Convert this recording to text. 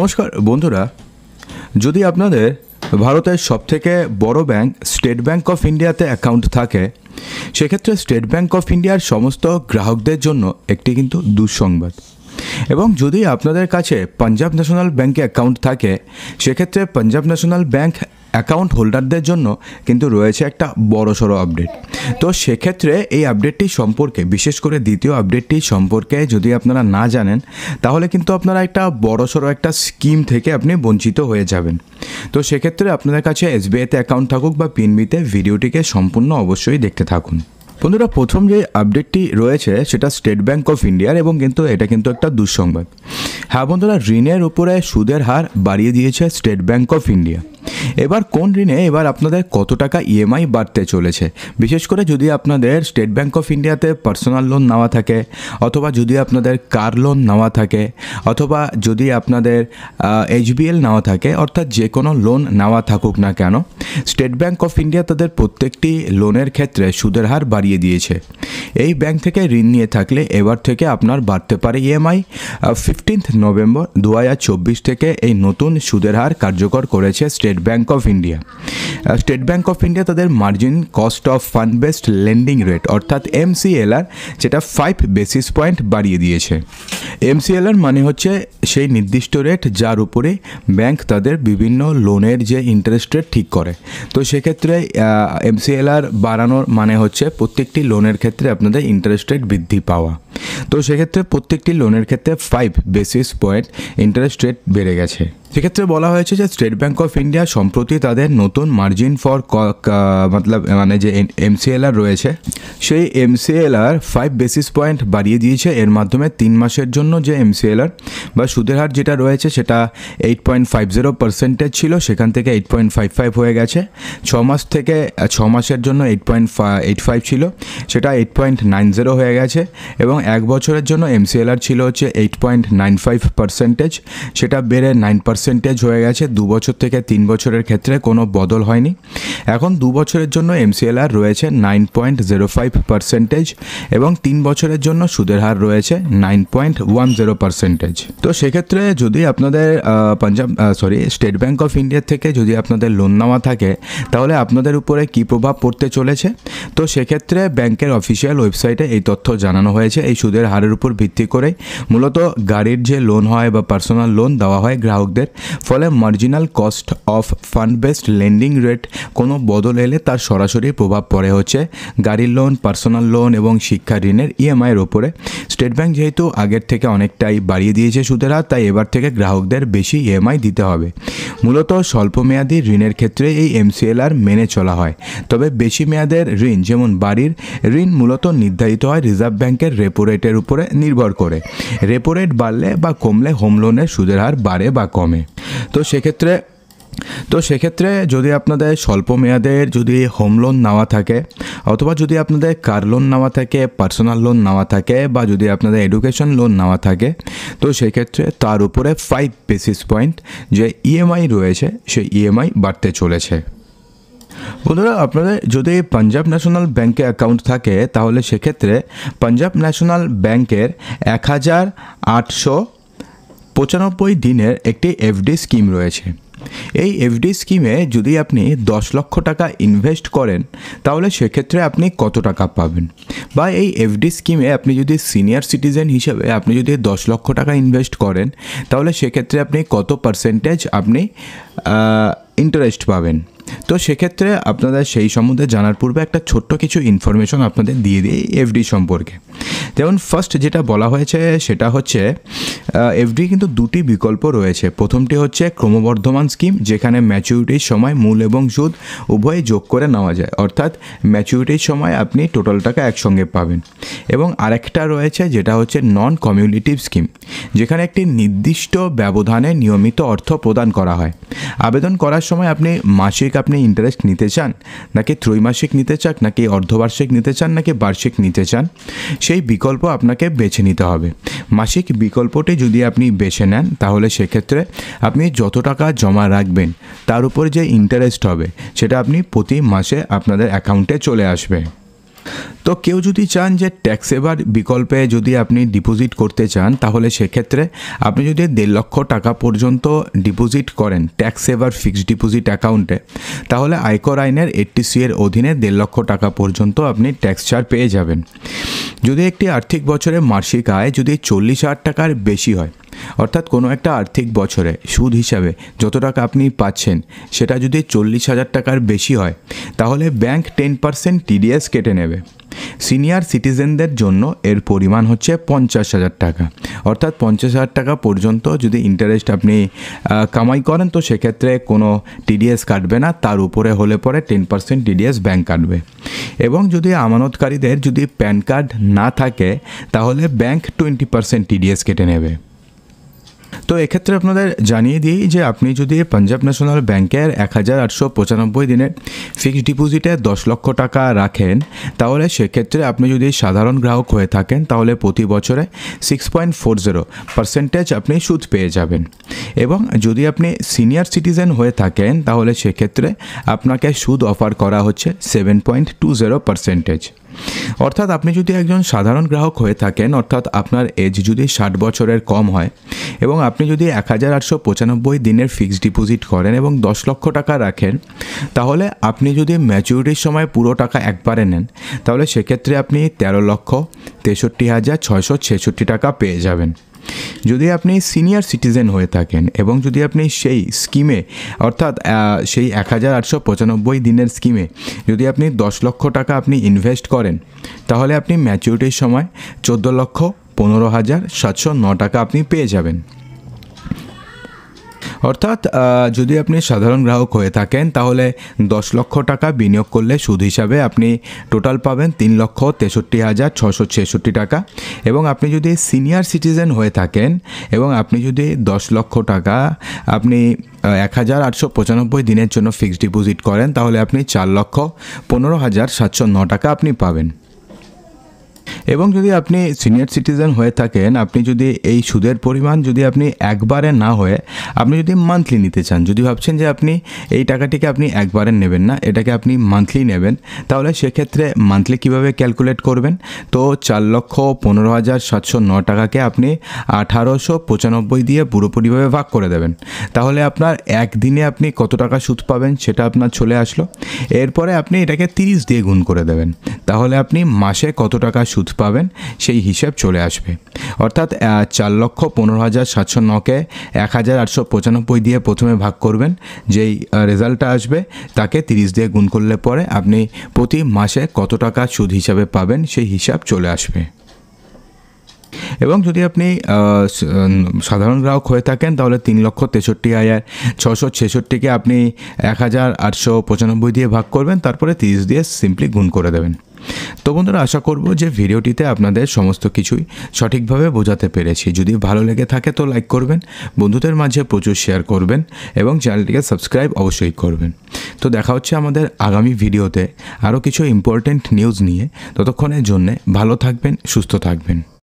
নমস্কার বন্ধুরা যদি আপনাদের ভারতের সবথেকে বড় ব্যাংক স্টেট ব্যাংক অফ ইন্ডিয়াতে অ্যাকাউন্ট থাকে সেক্ষেত্রে স্টেট ব্যাংক অফ ইন্ডিয়ার সমস্ত গ্রাহকদের জন্য একটি কিন্তু দুঃসংবাদ এবং যদি আপনাদের কাছে পাঞ্জাব ন্যাশনাল ব্যাঙ্কে অ্যাকাউন্ট থাকে সেক্ষেত্রে পাঞ্জাব ন্যাশনাল ব্যাঙ্ক অ্যাকাউন্ট হোল্ডারদের জন্য কিন্তু রয়েছে একটা বড় সড়ো আপডেট তো সেক্ষেত্রে এই আপডেটটি সম্পর্কে বিশেষ করে দ্বিতীয় আপডেটটি সম্পর্কে যদি আপনারা না জানেন তাহলে কিন্তু আপনারা একটা বড় সড়ো একটা স্কিম থেকে আপনি বঞ্চিত হয়ে যাবেন তো সেক্ষেত্রে আপনাদের কাছে এসবিআইতে অ্যাকাউন্ট থাকুক বা পিনবিতে ভিডিওটিকে সম্পূর্ণ অবশ্যই দেখতে থাকুন বন্ধুরা প্রথম যে আপডেটটি রয়েছে সেটা স্টেট ব্যাঙ্ক অফ ইন্ডিয়ার এবং কিন্তু এটা কিন্তু একটা দুঃসংবাদ হ্যাঁ বন্ধুরা ঋণের উপরে সুদের হার বাড়িয়ে দিয়েছে স্টেট ব্যাঙ্ক অফ ইন্ডিয়া এবার কোন ঋণে এবার আপনাদের কত টাকা ইএমআই e বাড়তে চলেছে বিশেষ করে যদি আপনাদের স্টেট ব্যাঙ্ক অফ ইন্ডিয়াতে পার্সোনাল লোন নেওয়া থাকে অথবা যদি আপনাদের কার লোন নেওয়া থাকে অথবা যদি আপনাদের এইচবিএল নেওয়া থাকে অর্থাৎ যে কোনো লোন নেওয়া থাকুক না কেন স্টেট ব্যাঙ্ক অফ ইন্ডিয়া তাদের প্রত্যেকটি লোনের ক্ষেত্রে সুদের হার বাড়িয়ে দিয়েছে এই ব্যাংক থেকে ঋণ নিয়ে থাকলে এবার থেকে আপনার বাড়তে পারে ইএমআই ফিফটিন্থ নভেম্বর দু থেকে এই নতুন সুদের হার কার্যকর করেছে State State Bank of India State Bank of India তাদের margin cost of fund based lending rate অর্থাৎ এমসিএলআর যেটা ফাইভ বেসিস পয়েন্ট বাড়িয়ে দিয়েছে এমসিএলআর মানে হচ্ছে সেই নির্দিষ্ট রেট যার উপরে ব্যাংক তাদের বিভিন্ন লোনের যে ইন্টারেস্ট রেট ঠিক করে তো সেক্ষেত্রে এমসিএলআর বাড়ানোর মানে হচ্ছে প্রত্যেকটি লোনের ক্ষেত্রে আপনাদের ইন্টারেস্ট রেট বৃদ্ধি পাওয়া তো সেক্ষেত্রে প্রত্যেকটি লোনের ক্ষেত্রে five basis point interest rate বেড়ে গেছে সেক্ষেত্রে বলা হয়েছে যে স্টেট ব্যাঙ্ক অফ ইন্ডিয়া সম্প্রতি তাদের নতুন মার্জিন ফর মতলব মানে যে এমসিএলআর রয়েছে সেই এমসিএলআর ফাইভ বেসিস পয়েন্ট বাড়িয়ে দিয়েছে এর মাধ্যমে তিন মাসের জন্য যে এমসিএলআর বা সুদের হার যেটা রয়েছে সেটা eight point five zero percentage ছিল সেখান থেকে এইট পয়েন্ট ফাইভ ফাইভ হয়ে গেছে ছ মাস থেকে ছ মাসের জন্য এইট পয়েন্ট এইট ফাইভ ছিল সেটা এইট পয়েন্ট নাইন জিরো হয়ে গেছে এবং এক বছরের জন্য এমসিএলআর ছিল হচ্ছে eight point nine five percentage সেটা বেড়ে নাইন পার্সেন্ট পার্সেন্টেজ হয়ে গেছে দু বছর থেকে তিন বছরের ক্ষেত্রে কোনো বদল হয়নি এখন দু বছরের জন্য এমসিএলআর রয়েছে nine point zero five percentage এবং তিন বছরের জন্য সুদের হার রয়েছে nine point one zero percentage তো সেক্ষেত্রে যদি আপনাদের Punjab sorry State Bank of India থেকে যদি আপনাদের লোন নেওয়া থাকে তাহলে আপনাদের উপরে কী প্রভাব পড়তে চলেছে তো সেক্ষেত্রে ব্যাংকের অফিসিয়াল ওয়েবসাইটে এই তথ্য জানানো হয়েছে এই সুদের হারের উপর ভিত্তি করে মূলত গাড়ির যে লোন হয় বা পার্সোনাল লোন দেওয়া হয় গ্রাহকদের ফলে marginal cost of fund based lending rate কোনো বদল এলে তার সরাসরি প্রভাব পড়ে হচ্ছে গাড়ির লোন পার্সোনাল লোন এবং শিক্ষা ঋণের ইএমআইয়ের e ওপরে স্টেট ব্যাংক যেহেতু আগের থেকে অনেকটাই বাড়িয়ে দিয়েছে সুদের হার তাই এবার থেকে গ্রাহকদের বেশি ইএমআই e দিতে হবে মূলত স্বল্পমেয়াদী ঋণের ক্ষেত্রে এই এমসিএলআর মেনে চলা হয় তবে বেশি মেয়াদের ঋণ যেমন বাড়ির ঋণ মূলত নির্ধারিত হয় রিজার্ভ ব্যাংকের রেপো রেটের উপরে নির্ভর করে রেপো রেট বাড়লে বা কমলে হোম লোনের সুদের হার বাড়ে বা কমে তো সেক্ষেত্রে তো সেক্ষেত্রে যদি আপনাদের স্বল্প মেয়াদের যদি হোম লোন নেওয়া থাকে অথবা যদি আপনাদের কার লোন নেওয়া থাকে পার্সোনাল লোন নেওয়া থাকে বা যদি আপনাদের এডুকেশন লোন নেওয়া থাকে তো সেক্ষেত্রে তার উপরে ফাইভ বেসিস পয়েন্ট যে ইএমআই e রয়েছে সেই ইএমআই e বাড়তে চলেছে বন্ধুরা আপনাদের যদি পাঞ্জাব ন্যাশনাল ব্যাংকে অ্যাকাউন্ট থাকে তাহলে সেক্ষেত্রে পাঞ্জাব ন্যাশনাল ব্যাংকের এক হাজার আটশো পঁচানব্বই দিনের একটি এফডি স্কিম রয়েছে এই এফডি স্কিমে যদি আপনি দশ লক্ষ টাকা ইনভেস্ট করেন তাহলে সেক্ষেত্রে আপনি কত টাকা পাবেন বা এই এফডি স্কিমে আপনি যদি সিনিয়র সিটিজেন হিসেবে আপনি যদি দশ লক্ষ টাকা ইনভেস্ট করেন তাহলে সেক্ষেত্রে আপনি কত পার্সেন্টেজ আপনি ইন্টারেস্ট পাবেন তো সেক্ষেত্রে আপনারা সেই সম্বন্ধে জানার পূর্বে একটা ছোট্ট কিছু ইনফরমেশন আপনাদের দিয়ে দিই এফডি সম্পর্কে যেমন ফার্স্ট যেটা বলা হয়েছে সেটা হচ্ছে এফডি কিন্তু দুটি বিকল্প রয়েছে প্রথমটি হচ্ছে ক্রমবর্ধমান স্কিম যেখানে ম্যাচুরিটির সময় মূল এবং সুদ উভয় যোগ করে নেওয়া যায় অর্থাৎ ম্যাচুরিটির সময় আপনি টোটাল টাকা একসঙ্গে পাবেন এবং আরেকটা রয়েছে যেটা হচ্ছে নন কমিউনিটিভ স্কিম যেখানে একটি নির্দিষ্ট ব্যবধানে নিয়মিত অর্থ প্রদান করা হয় আবেদন করার করার সময় আপনি মাসিক আপনি ইন্টারেস্ট নিতে চান নাকি ত্রৈমাসিক নিতে চান নাকি অর্ধবার্ষিক নিতে চান নাকি বার্ষিক নিতে চান সেই বিকল্প আপনাকে বেছে নিতে হবে মাসিক বিকল্পটি যদি আপনি বেছে নেন তাহলে সেক্ষেত্রে আপনি যত টাকা জমা রাখবেন তার উপর যে ইন্টারেস্ট হবে সেটা আপনি প্রতি মাসে আপনাদের অ্যাকাউন্টে চলে আসবে তো কেউ যদি চান যে ট্যাক্স সেভার বিকল্পে যদি আপনি ডিপোজিট করতে চান তাহলে সেক্ষেত্রে আপনি যদি দেড় লক্ষ টাকা পর্যন্ত ডিপোজিট করেন ট্যাক্স সেভার ফিক্সড ডিপোজিট অ্যাকাউন্টে তাহলে আয়কর আইনের এইটটি সি এর অধীনে দেড় লক্ষ টাকা পর্যন্ত আপনি ট্যাক্স ছাড় পেয়ে যাবেন যদি একটি আর্থিক বছরে মাসিক আয় যদি চল্লিশ হাজার টাকার বেশি হয় অর্থাৎ কোনো একটা আর্থিক বছরে সুদ হিসাবে যত টাকা আপনি পাচ্ছেন সেটা যদি চল্লিশ হাজার টাকার বেশি হয় তাহলে ব্যাংক টেন পার্সেন্ট টিডিএস কেটে নেবে সিনিয়র সিটিজেনদের জন্য এর পরিমাণ হচ্ছে পঞ্চাশ হাজার টাকা অর্থাৎ পঞ্চাশ হাজার টাকা পর্যন্ত যদি ইন্টারেস্ট আপনি কামাই করেন তো সেক্ষেত্রে কোনো টিডিএস কাটবে না তার উপরে হলে পরে টেন পার্সেন্ট টিডিএস ব্যাংক কাটবে এবং যদি আমানতকারীদের যদি প্যান কার্ড না থাকে তাহলে ব্যাংক টোয়েন্টি পার্সেন্ট টিডিএস কেটে নেবে তো এক্ষেত্রে আপনাদের জানিয়ে দিই যে আপনি যদি পাঞ্জাব ন্যাশনাল ব্যাংকের এক হাজার আটশো পঁচানব্বই দিনের ফিক্সড ডিপোজিটে দশ লক্ষ টাকা রাখেন তাহলে সেক্ষেত্রে আপনি যদি সাধারণ গ্রাহক হয়ে থাকেন তাহলে প্রতি বছরে six point four zero percentage আপনি সুদ পেয়ে যাবেন এবং যদি আপনি সিনিয়র সিটিজেন হয়ে থাকেন তাহলে সেক্ষেত্রে আপনাকে সুদ অফার করা হচ্ছে seven point two zero percentage অর্থাৎ আপনি যদি একজন সাধারণ গ্রাহক হয়ে থাকেন অর্থাৎ আপনার এজ যদি ষাট বছরের কম হয় এবং আপনি যদি এক হাজার আটশো পঁচানব্বই দিনের ফিক্সড ডিপোজিট করেন এবং দশ লক্ষ টাকা রাখেন তাহলে আপনি যদি ম্যাচুরিটির সময় পুরো টাকা একবারে নেন তাহলে সেক্ষেত্রে আপনি তেরো লক্ষ তেষট্টি হাজার ছয়শো ছেষট্টি টাকা পেয়ে যাবেন যদি আপনি সিনিয়র সিটিজেন হয়ে থাকেন এবং যদি আপনি সেই স্কিমে অর্থাৎ সেই এক হাজার আটশো পঁচানব্বই দিনের স্কিমে যদি আপনি দশ লক্ষ টাকা আপনি ইনভেস্ট করেন তাহলে আপনি ম্যাচিউরিটির সময় চোদ্দ লক্ষ পনেরো হাজার সাতশো ন টাকা আপনি পেয়ে যাবেন অর্থাৎ যদি আপনি সাধারণ গ্রাহক হয়ে থাকেন তাহলে দশ লক্ষ টাকা বিনিয়োগ করলে সুদ হিসাবে আপনি টোটাল পাবেন তিন লক্ষ তেষট্টি হাজার ছশো ছেষট্টি টাকা এবং আপনি যদি সিনিয়র সিটিজেন হয়ে থাকেন এবং আপনি যদি দশ লক্ষ টাকা আপনি এক হাজার আটশো পঁচানব্বই দিনের জন্য ফিক্সড ডিপোজিট করেন তাহলে আপনি চার লক্ষ পনেরো হাজার সাতশো ন টাকা আপনি পাবেন এবং যদি আপনি সিনিয়র সিটিজেন হয়ে থাকেন আপনি যদি এই সুদের পরিমাণ যদি আপনি একবারে না হয়ে আপনি যদি মান্থলি নিতে চান যদি ভাবছেন যে আপনি এই টাকাটিকে আপনি একবারে নেবেন না এটাকে আপনি মান্থলি নেবেন তাহলে সেক্ষেত্রে মান্থলি কিভাবে ক্যালকুলেট করবেন তো চার লক্ষ পনেরো হাজার সাতশো ন টাকাকে আপনি আঠারোশো পঁচানব্বই দিয়ে পুরোপুরিভাবে ভাগ করে দেবেন তাহলে আপনার একদিনে আপনি কত টাকা সুদ পাবেন সেটা আপনার চলে আসলো এরপরে আপনি এটাকে তিরিশ দিয়ে গুণ করে দেবেন তাহলে আপনি মাসে কত টাকা সুদ পাবেন সেই হিসেব চলে আসবে অর্থাৎ চার লক্ষ পনেরো হাজার সাতশো নকে এক হাজার আটশো পঁচানব্বই দিয়ে প্রথমে ভাগ করবেন যেই রেজাল্টটা আসবে তাকে তিরিশ দিয়ে গুণ করলে পরে আপনি প্রতি মাসে কত টাকা সুদ হিসাবে পাবেন সেই হিসাব চলে আসবে এবং যদি আপনি সাধারণ গ্রাহক হয়ে থাকেন তাহলে তিন লক্ষ তেষট্টি হাজার ছশো ছেষট্টিকে আপনি এক হাজার আটশো পঁচানব্বই দিয়ে ভাগ করবেন তারপরে তিরিশ দিয়ে সিম্পলি গুণ করে দেবেন তো বন্ধুরা আশা করব যে ভিডিওটিতে আপনাদের সমস্ত কিছুই সঠিকভাবে বোঝাতে পেরেছি যদি ভালো লেগে থাকে তো লাইক করবেন বন্ধুদের মাঝে প্রচুর শেয়ার করবেন এবং চ্যানেলটিকে সাবস্ক্রাইব অবশ্যই করবেন তো দেখা হচ্ছে আমাদের আগামী ভিডিওতে আরও কিছু ইম্পর্ট্যান্ট নিউজ নিয়ে ততক্ষণের জন্যে ভালো থাকবেন সুস্থ থাকবেন